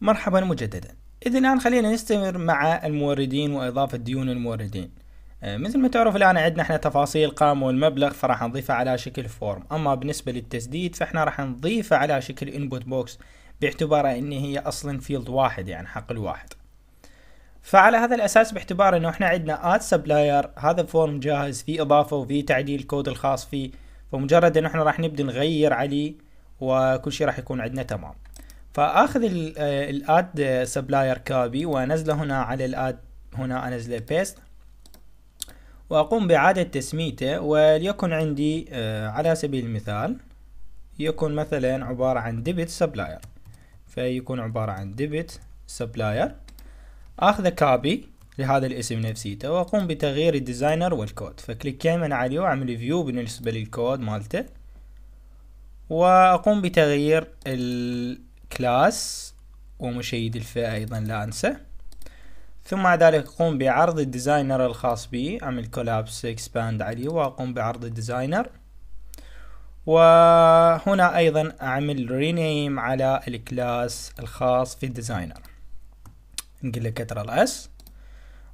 مرحبا مجددا إذا الآن خلينا نستمر مع الموردين وإضافة ديون الموردين آه، مثل ما تعرف الآن عندنا احنا تفاصيل قامة والمبلغ فراح نضيفها على شكل فورم أما بالنسبة للتسديد فاحنا راح نضيفها على شكل انبوت بوكس باعتباره ان هي اصلا فيلد واحد يعني حقل واحد فعلى هذا الاساس باعتبار انه احنا عندنا اد سبلاير هذا فورم جاهز في اضافه وفي تعديل الكود الخاص فيه فمجرد انه احنا راح نبدا نغير عليه وكل شيء راح يكون عندنا تمام فاخذ الاد سبلاير كابي وانزله هنا على الاد هنا انزله بيست واقوم باعادة تسميته وليكن عندي آه، على سبيل المثال يكون مثلا عبارة عن ديبت سبلاير فيكون عبارة عن ديبت سبلاير اخذ كابي لهذا الاسم نفسيته واقوم بتغيير الديزاينر والكود فكليك كيمن عليه واعمل فيو بالنسبة للكود مالته واقوم بتغيير ال كلاس ومشيد الفئة أيضا لا أنسى ثم بعد ذلك أقوم بعرض الديزاينر الخاص بي أعمل كولابس اكسباند عليه وأقوم بعرض الديزاينر وهنا أيضا أعمل رينيم على الكلاس الخاص في الديزاينر نقل كتر كترال اس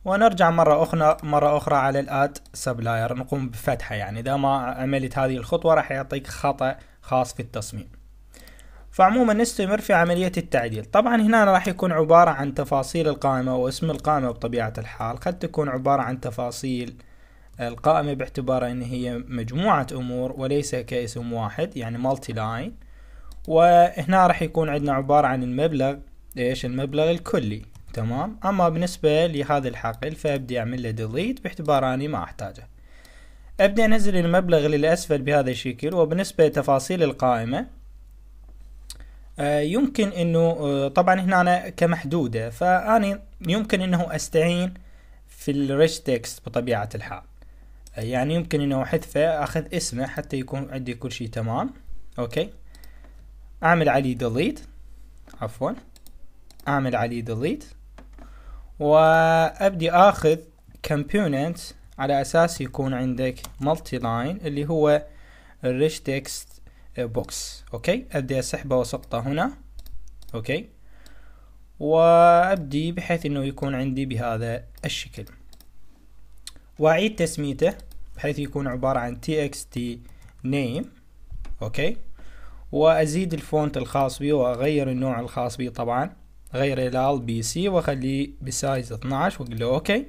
ونرجع مرة أخرى مرة أخرى على الآد سبلاير نقوم بفتحه يعني إذا ما عملت هذه الخطوة راح يعطيك خطأ خاص في التصميم فعموما نستمر في عملية التعديل طبعا هنا راح يكون عبارة عن تفاصيل القائمة واسم القائمة بطبيعة الحال قد تكون عبارة عن تفاصيل القائمة باعتبار ان هي مجموعة امور وليس كاسم واحد يعني مالتي لاين وهنا راح يكون عندنا عبارة عن المبلغ ايش المبلغ الكلي تمام اما بالنسبة لهذا الحقل فابدي اعمل له ديليت باعتبار اني ما احتاجه ابدي انزل المبلغ للاسفل بهذا الشكل وبالنسبة لتفاصيل القائمة آه، يمكن انه آه، طبعا هنا أنا كمحدودة فأنا يمكن انه استعين في الريش تكست بطبيعة الحال آه، يعني يمكن انه احذفه اخذ اسمه حتى يكون عندي كل شيء تمام اوكي اعمل عليه ديليت عفوا اعمل عليه ديليت وابدي اخذ كومبوننت على اساس يكون عندك مالتي لاين اللي هو الريش تكست بوكس آه، اوكي ابدي اسحبه واسقطه هنا اوكي وابدي بحيث انه يكون عندي بهذا الشكل واعيد تسميته بحيث يكون عبارة عن txt name اوكي وازيد الفونت الخاص بي واغير النوع الخاص بي طبعا غير الى بي سي واخليه بسايز 12 واقول له اوكي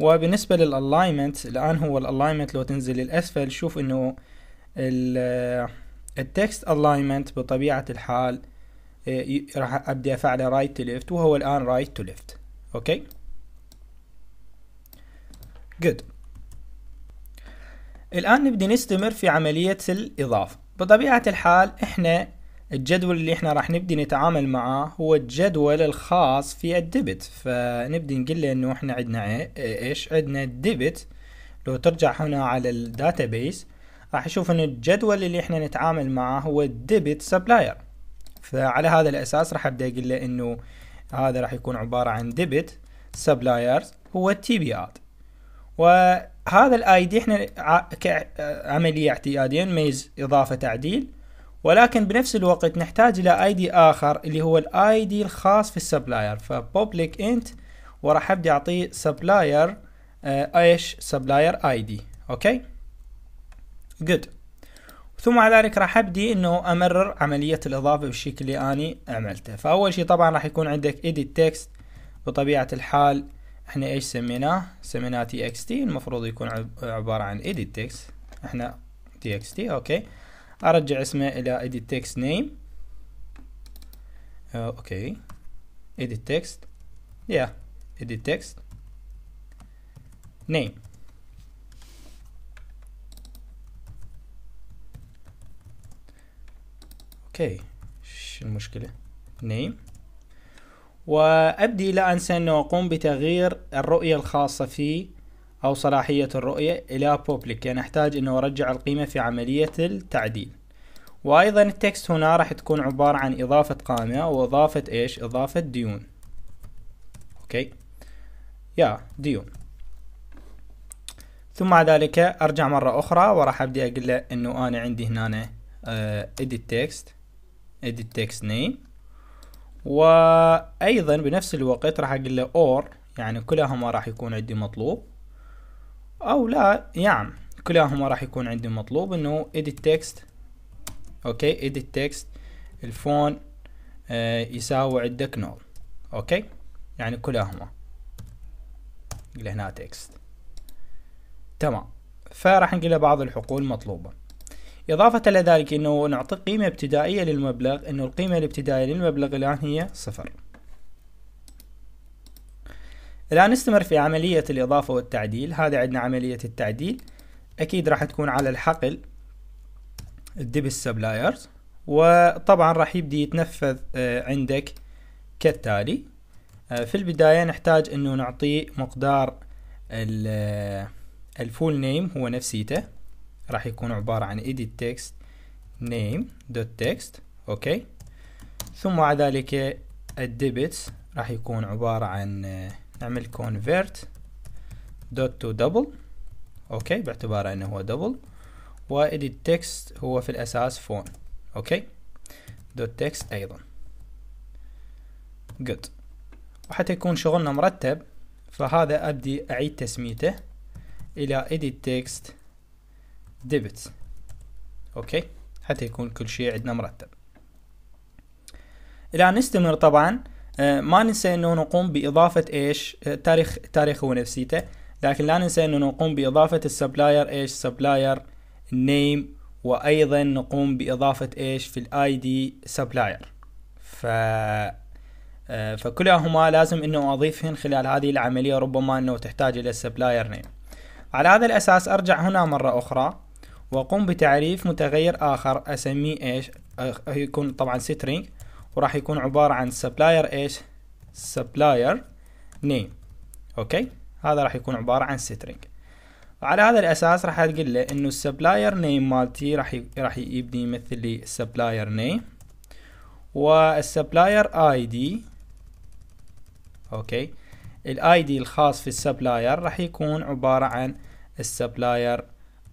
وبالنسبة للالاينمنت الان هو الالاينمنت لو تنزل للاسفل شوف انه التكست الاينمنت بطبيعة الحال إيه، راح ابدي افعله رايت تو ليفت وهو الان رايت تو ليفت اوكي جود الان نبدي نستمر في عملية الاضافة بطبيعة الحال احنا الجدول اللي احنا راح نبدي نتعامل معاه هو الجدول الخاص في الديبت فنبدي نقول له انه احنا عندنا إيه؟ ايش عندنا الديبت لو ترجع هنا على الداتابيس راح نشوف ان الجدول اللي احنا نتعامل معه هو ديبت سبلاير فعلى هذا الاساس راح ابدا اقول له انه هذا راح يكون عباره عن ديبت سبلايرز هو تي بي اد وهذا الاي دي احنا كعمليه اعتياديه ميز اضافه تعديل ولكن بنفس الوقت نحتاج الى اي دي اخر اللي هو الاي دي الخاص في السبلاير فبوبليك انت وراح ابدا اعطيه سبلاير آه، ايش سبلاير اي دي اوكي جود ثم على ذلك راح ابدي انه امرر عملية الاضافة بالشكل اللي اني عملته فاول شي طبعا راح يكون عندك edit text بطبيعة الحال احنا ايش سميناه سميناه txt المفروض يكون عبارة عن edit text احنا txt اوكي ارجع اسمه الى edit text name أه، اوكي edit text yeah edit text name اوكي شو المشكلة نيم وأبدي لا أنسى أنه أقوم بتغيير الرؤية الخاصة في أو صلاحية الرؤية إلى public يعني أحتاج أنه أرجع القيمة في عملية التعديل وأيضا التكست هنا راح تكون عبارة عن إضافة قائمة وإضافة إيش إضافة ديون أوكي يا ديون ثم بعد ذلك أرجع مرة أخرى وراح أبدي أقول له أنه أنا عندي هنا آه، edit text edit text name وايضا بنفس الوقت راح اقول له اور يعني كلاهما راح يكون عندي مطلوب او لا يعني كلاهما راح يكون عندي مطلوب انه edit text اوكي edit text الفون آه يساوي عندك نول اوكي يعني كلاهما نقول هنا تكست تمام فراح نقول بعض الحقول مطلوبه إضافة إلى ذلك أنه نعطي قيمة ابتدائية للمبلغ أنه القيمة الابتدائية للمبلغ الآن هي صفر الآن نستمر في عملية الإضافة والتعديل هذا عندنا عملية التعديل أكيد راح تكون على الحقل الدبس سبلايرز وطبعا راح يبدي يتنفذ آه، عندك كالتالي آه، في البداية نحتاج أنه نعطي مقدار آه، الفول نيم هو نفسيته راح يكون عبارة عن edit text name dot text اوكي ثم مع ذلك الديبتس راح يكون عبارة عن آه، نعمل convert dot to double اوكي باعتباره انه هو double و edit text هو في الاساس فون اوكي دوت تكست ايضا جود وحتى يكون شغلنا مرتب فهذا ابدي اعيد تسميته الى edit text ديبت اوكي حتى يكون كل شيء عندنا مرتب الان نستمر طبعا آه، ما ننسى انه نقوم باضافه ايش آه، تاريخ تاريخه ونفسيته لكن لا ننسى انه نقوم باضافه السبلاير ايش سبلاير نيم وايضا نقوم باضافه ايش في الاي دي سبلاير ف آه، فكلهما لازم انه اضيفهن خلال هذه العمليه ربما انه تحتاج الى السبلاير نيم على هذا الاساس ارجع هنا مره اخرى وأقوم بتعريف متغير آخر أسميه إيش آه، يكون طبعا سترينج وراح يكون عبارة عن سبلاير إيش سبلاير نيم أوكي هذا راح يكون عبارة عن سترينج على هذا الأساس راح أقول له إنه السبلاير نيم مالتي راح راح يبني يمثل لي السبلاير نيم والسبلاير اي دي اوكي الاي دي الخاص في السبلاير راح يكون عبارة عن السبلاير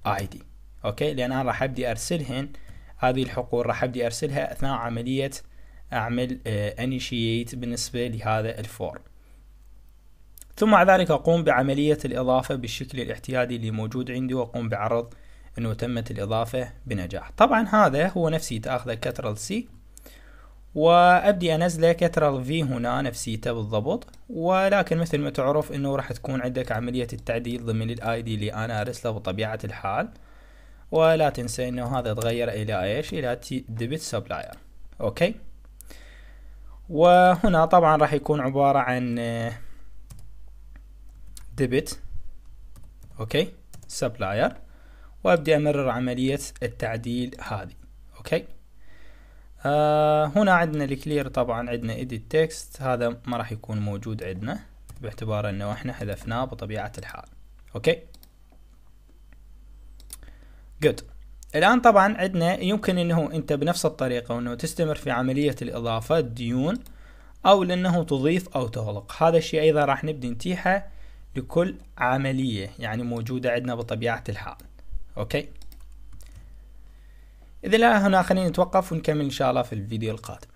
اي دي اوكي لان انا راح ابدي ارسلهن هذه الحقول راح ابدي ارسلها اثناء عمليه اعمل انيشيت آه، بالنسبه لهذا الفورم ثم بعد ذلك اقوم بعمليه الاضافه بالشكل الاحتيادي اللي موجود عندي واقوم بعرض انه تمت الاضافه بنجاح طبعا هذا هو نفسي تاخذه كترل سي وابدي انزله كترل في هنا نفسيته بالضبط ولكن مثل ما تعرف انه راح تكون عندك عمليه التعديل ضمن الاي دي اللي انا ارسله بطبيعه الحال ولا تنسى انه هذا تغير الى ايش الى ديبت سبلاير اوكي وهنا طبعا راح يكون عبارة عن ديبت آه، اوكي سبلاير وابدي امرر عملية التعديل هذه اوكي آه هنا عندنا الكلير طبعا عندنا ايديت تكست هذا ما راح يكون موجود عندنا باعتبار انه احنا حذفناه بطبيعة الحال اوكي جود الان طبعا عندنا يمكن انه انت بنفس الطريقه انه تستمر في عمليه الاضافه ديون او لانه تضيف او تغلق هذا الشيء ايضا راح نبدي نتيحه لكل عمليه يعني موجوده عندنا بطبيعه الحال اوكي اذا لا هنا خلينا نتوقف ونكمل ان شاء الله في الفيديو القادم